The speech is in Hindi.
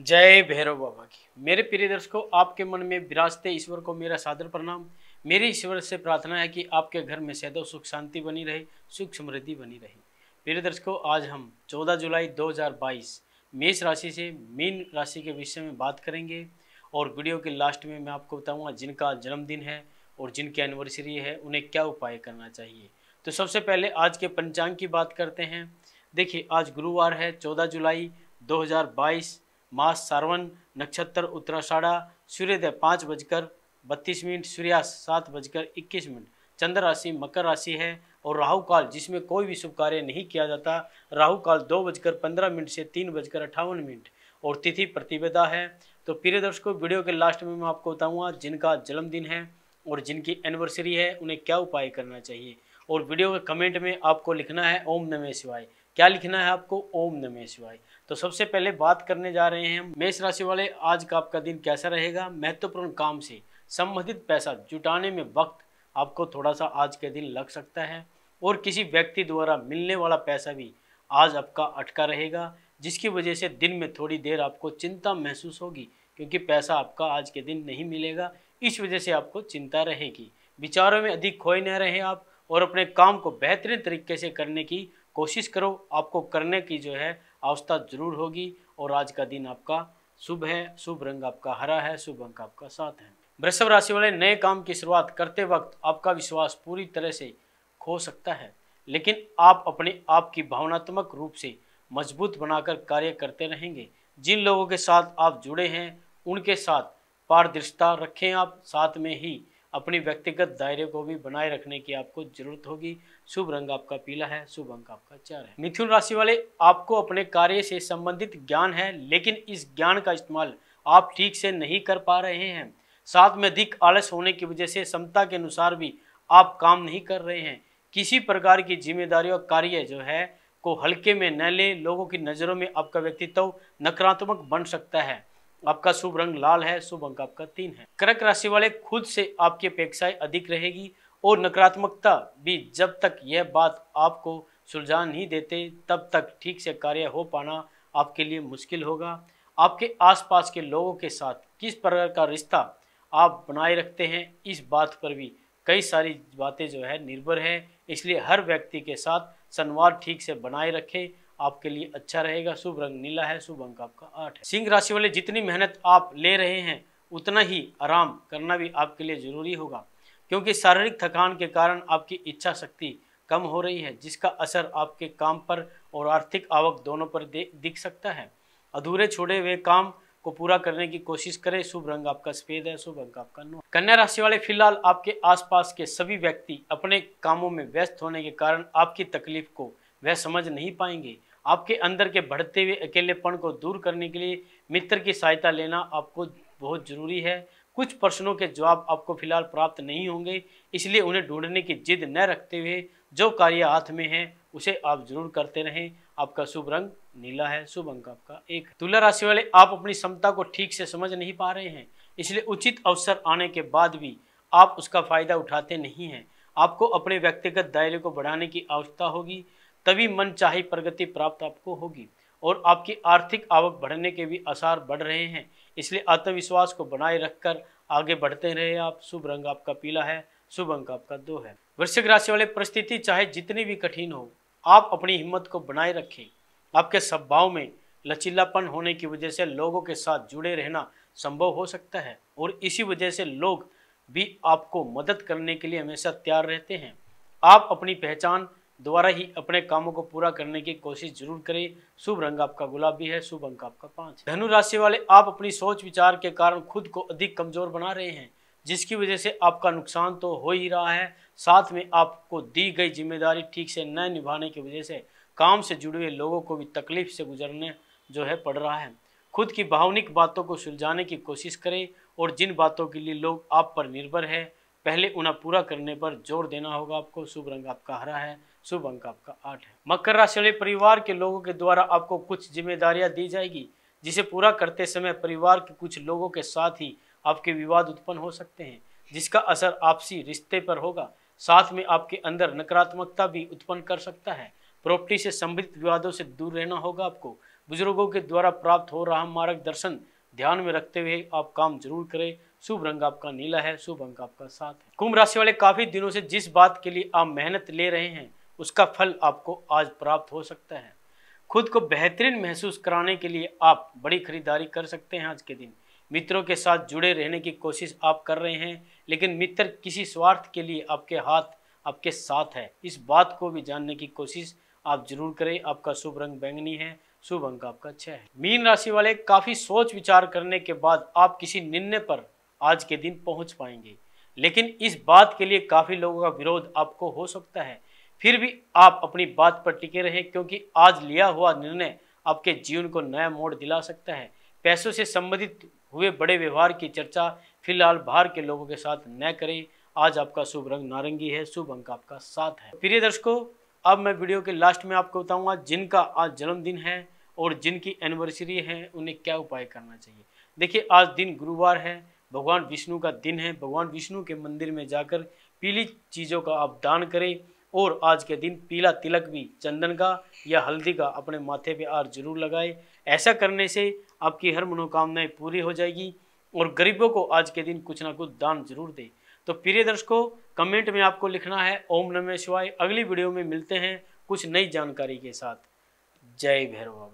जय भैरव बाबा की मेरे प्रिय दर्शकों आपके मन में विराजते ईश्वर को मेरा सादर प्रणाम मेरी ईश्वर से प्रार्थना है कि आपके घर में सदैव सुख शांति बनी रहे सुख समृद्धि बनी रहे प्रिय दर्शकों आज हम 14 जुलाई 2022 मेष राशि से मीन राशि के विषय में बात करेंगे और वीडियो के लास्ट में मैं आपको बताऊँगा जिनका जन्मदिन है और जिनकी एनिवर्सरी है उन्हें क्या उपाय करना चाहिए तो सबसे पहले आज के पंचांग की बात करते हैं देखिए आज गुरुवार है चौदह जुलाई दो मास सारवन नक्षत्र उत्तराषाढ़ा सूर्योदय पाँच बजकर बत्तीस मिनट सूर्यास्त सात बजकर इक्कीस मिनट चंद्र राशि मकर राशि है और राहु काल जिसमें कोई भी शुभ कार्य नहीं किया जाता राहु काल दो बजकर पंद्रह मिनट से तीन बजकर अट्ठावन मिनट और तिथि प्रतिवेदा है तो प्रिय दर्शकों वीडियो के लास्ट में मैं आपको बताऊंगा जिनका जन्मदिन है और जिनकी एनिवर्सरी है उन्हें क्या उपाय करना चाहिए और वीडियो के कमेंट में आपको लिखना है ओम नमे शिवाय क्या लिखना है आपको ओम नमे शिवाय तो सबसे पहले बात करने जा रहे हैं मेष राशि वाले आज का आपका दिन कैसा रहेगा महत्वपूर्ण काम से संबंधित पैसा जुटाने में वक्त आपको थोड़ा सा आज के दिन लग सकता है और किसी व्यक्ति द्वारा मिलने वाला पैसा भी आज आपका अटका रहेगा जिसकी वजह से दिन में थोड़ी देर आपको चिंता महसूस होगी क्योंकि पैसा आपका आज के दिन नहीं मिलेगा इस वजह से आपको चिंता रहेगी विचारों में अधिक खोए न रहे आप और अपने काम को बेहतरीन तरीके से करने की कोशिश करो आपको करने की जो है अवस्था जरूर होगी और आज का दिन आपका शुभ है शुभ रंग आपका हरा है शुभ अंक आपका साथ है वृषभ राशि वाले नए काम की शुरुआत करते वक्त आपका विश्वास पूरी तरह से खो सकता है लेकिन आप अपने आप की भावनात्मक रूप से मजबूत बनाकर कार्य करते रहेंगे जिन लोगों के साथ आप जुड़े हैं उनके साथ पारदर्शिता रखें आप साथ में ही अपने व्यक्तिगत दायरे को भी बनाए रखने की आपको जरूरत होगी शुभ रंग आपका पीला है शुभ अंक आपका चार है मिथुन राशि वाले आपको अपने कार्य से संबंधित ज्ञान है लेकिन इस ज्ञान का इस्तेमाल आप ठीक से नहीं कर पा रहे हैं साथ में अधिक आलस होने की वजह से क्षमता के अनुसार भी आप काम नहीं कर रहे हैं किसी प्रकार की जिम्मेदारी और कार्य जो है को हल्के में न लें लोगों की नज़रों में आपका व्यक्तित्व नकारात्मक बन सकता है आपका शुभ रंग लाल है शुभ अंक आपका तीन है कर्क राशि वाले खुद से आपकी अपेक्षाएं अधिक रहेगी और नकारात्मकता भी जब तक यह बात आपको सुलझा नहीं देते तब तक ठीक से कार्य हो पाना आपके लिए मुश्किल होगा आपके आसपास के लोगों के साथ किस प्रकार का रिश्ता आप बनाए रखते हैं इस बात पर भी कई सारी बातें जो है निर्भर है इसलिए हर व्यक्ति के साथ संवाद ठीक से बनाए रखें आपके लिए अच्छा रहेगा शुभ रंग नीला है शुभ अंक आपका आठ है सिंह राशि वाले जितनी मेहनत आप ले रहे हैं उतना ही आराम करना भी आपके लिए जरूरी होगा क्योंकि शारीरिक थकान के कारण आपकी इच्छा शक्ति कम हो रही है जिसका असर आपके काम पर और आर्थिक आवक दोनों पर दिख सकता है अधूरे छोड़े हुए काम को पूरा करने की कोशिश करें शुभ रंग आपका सफेद है शुभ अंक आपका नौ कन्या राशि वाले फिलहाल आपके आसपास के सभी व्यक्ति अपने कामों में व्यस्त होने के कारण आपकी तकलीफ को वह समझ नहीं पाएंगे आपके अंदर के बढ़ते हुए अकेलेपन को दूर करने के लिए मित्र की सहायता लेना आपको बहुत ज़रूरी है कुछ प्रश्नों के जवाब आपको फिलहाल प्राप्त नहीं होंगे इसलिए उन्हें ढूंढने की जिद न रखते हुए जो कार्य हाथ में है उसे आप जरूर करते रहें आपका शुभ रंग नीला है शुभ अंक आपका एक तुला राशि वाले आप अपनी क्षमता को ठीक से समझ नहीं पा रहे हैं इसलिए उचित अवसर आने के बाद भी आप उसका फायदा उठाते नहीं हैं आपको अपने व्यक्तिगत दायरे को बढ़ाने की आवश्यकता होगी तभी मन चाहे प्रगति प्राप्त आपको होगी और आपकी आर्थिक आवक बढ़ने के भी आसार बढ़ रहे हैं इसलिए आत्मविश्वास को बनाए रखकर आगे बढ़ते रहे आप शुभ रंग आपका पीला है शुभ अंक आपका दो है वृश्चिक राशि वाले परिस्थिति चाहे जितनी भी कठिन हो आप अपनी हिम्मत को बनाए रखें आपके स्वभाव में लचीलापन होने की वजह से लोगों के साथ जुड़े रहना संभव हो सकता है और इसी वजह से लोग भी आपको मदद करने के लिए हमेशा तैयार रहते हैं आप अपनी पहचान दोबारा ही अपने कामों को पूरा करने की कोशिश जरूर करें शुभ रंग आपका गुलाबी है शुभ अंक आपका पांच धनु राशि वाले आप अपनी सोच विचार के कारण खुद को अधिक कमजोर बना रहे हैं जिसकी वजह से आपका नुकसान तो हो ही रहा है साथ में आपको दी गई जिम्मेदारी ठीक से न निभाने की वजह से काम से जुड़े हुए लोगों को भी तकलीफ से गुजरने जो है पड़ रहा है खुद की भावनिक बातों को सुलझाने की कोशिश करें और जिन बातों के लिए लोग आप पर निर्भर है पहले उन्हें पूरा करने पर जोर देना होगा आपको शुभ रंग आपका हरा है शुभ अंक आपका आठ है मकर राशि वाले परिवार के लोगों के द्वारा आपको कुछ जिम्मेदारियां दी जाएगी जिसे पूरा करते समय परिवार के कुछ लोगों के साथ ही आपके विवाद उत्पन्न हो सकते हैं जिसका असर आपसी रिश्ते पर होगा साथ में आपके अंदर नकारात्मकता भी उत्पन्न कर सकता है प्रॉपर्टी से संबंधित विवादों से दूर रहना होगा आपको बुजुर्गों के द्वारा प्राप्त हो रहा मार्गदर्शन ध्यान में रखते हुए आप काम जरूर करें शुभ रंग आपका नीला है शुभ अंक आपका साथ है कुंभ राशि वाले काफी दिनों से जिस बात के लिए आप मेहनत ले रहे हैं उसका फल आपको आज प्राप्त हो सकता है खुद को बेहतरीन महसूस कराने के लिए आप बड़ी खरीदारी कर सकते हैं आज के दिन मित्रों के साथ जुड़े रहने की कोशिश आप कर रहे हैं लेकिन मित्र किसी स्वार्थ के लिए आपके हाथ आपके साथ है इस बात को भी जानने की कोशिश आप जरूर करें आपका शुभ रंग बैंगनी है शुभ अंक आपका छह है मीन राशि वाले काफ़ी सोच विचार करने के बाद आप किसी निर्णय पर आज के दिन पहुंच पाएंगे लेकिन इस बात के लिए काफ़ी लोगों का विरोध आपको हो सकता है फिर भी आप अपनी बात पर टिके रहें क्योंकि आज लिया हुआ निर्णय आपके जीवन को नया मोड़ दिला सकता है पैसों से संबंधित हुए बड़े व्यवहार की चर्चा फिलहाल बाहर के लोगों के साथ न करें आज आपका शुभ रंग नारंगी है शुभ अंक आपका साथ है प्रिय दर्शकों अब मैं वीडियो के लास्ट में आपको बताऊंगा जिनका आज जन्मदिन है और जिनकी एनिवर्सरी है उन्हें क्या उपाय करना चाहिए देखिए आज दिन गुरुवार है भगवान विष्णु का दिन है भगवान विष्णु के मंदिर में जाकर पीली चीज़ों का आप दान करें और आज के दिन पीला तिलक भी चंदन का या हल्दी का अपने माथे पे आर जरूर लगाए ऐसा करने से आपकी हर मनोकामनाएं पूरी हो जाएगी और गरीबों को आज के दिन कुछ ना कुछ दान जरूर दें तो प्रिय दर्शकों कमेंट में आपको लिखना है ओम नमेश शिवाय अगली वीडियो में मिलते हैं कुछ नई जानकारी के साथ जय भैरव